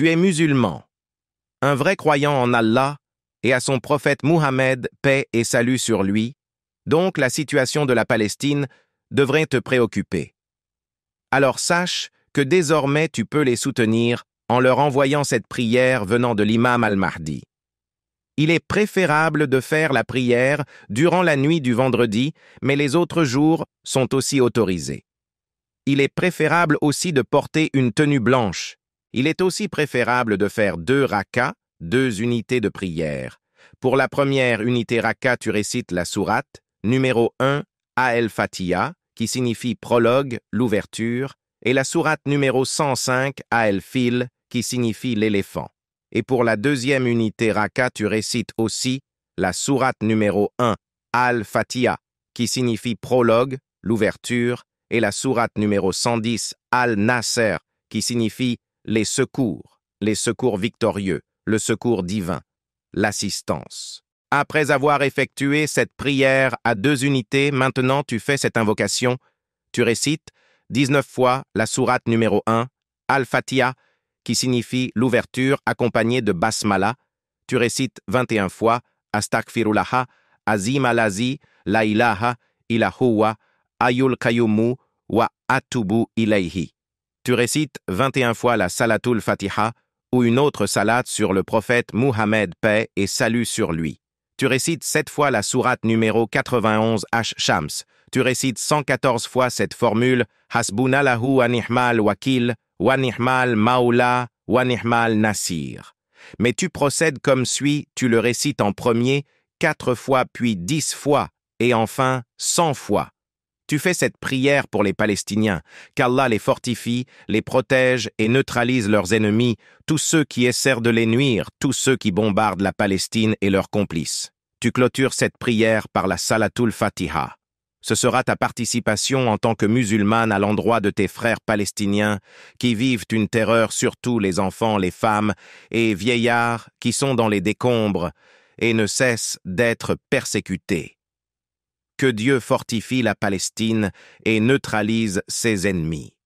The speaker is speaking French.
Tu es musulman, un vrai croyant en Allah et à son prophète Mohammed, paix et salut sur lui, donc la situation de la Palestine devrait te préoccuper. Alors sache que désormais tu peux les soutenir en leur envoyant cette prière venant de l'imam al-Mahdi. Il est préférable de faire la prière durant la nuit du vendredi, mais les autres jours sont aussi autorisés. Il est préférable aussi de porter une tenue blanche, il est aussi préférable de faire deux rakas, deux unités de prière. Pour la première unité raka, tu récites la sourate, numéro 1, Al-Fatiha, qui signifie prologue, l'ouverture, et la sourate numéro 105, Al-Fil, qui signifie l'éléphant. Et pour la deuxième unité raka, tu récites aussi la sourate numéro 1, Al-Fatiha, qui signifie prologue, l'ouverture, et la sourate numéro 110, Al-Nasser, qui signifie les secours, les secours victorieux, le secours divin, l'assistance. Après avoir effectué cette prière à deux unités, maintenant tu fais cette invocation, tu récites 19 fois la sourate numéro 1, Al-Fatiha, qui signifie l'ouverture accompagnée de Basmala, tu récites 21 fois Astaghfirullah, Azim alazi, La ilaha, Ilahuwa, Ayul Kayumu, Wa Atubu Ilayhi tu récites 21 fois la Salatul Fatiha ou une autre salat sur le prophète Muhammad paix et salut sur lui. Tu récites 7 fois la sourate numéro 91 H Shams. Tu récites 114 fois cette formule Hasbunallahu wa ni'mal wakil wa ni'mal maula wa nasir. Mais tu procèdes comme suit, tu le récites en premier, 4 fois puis 10 fois, et enfin 100 fois. Tu fais cette prière pour les Palestiniens, qu'Allah les fortifie, les protège et neutralise leurs ennemis, tous ceux qui essaient de les nuire, tous ceux qui bombardent la Palestine et leurs complices. Tu clôtures cette prière par la Salatul Fatiha. Ce sera ta participation en tant que musulmane à l'endroit de tes frères palestiniens qui vivent une terreur surtout les enfants, les femmes et vieillards qui sont dans les décombres et ne cessent d'être persécutés que Dieu fortifie la Palestine et neutralise ses ennemis.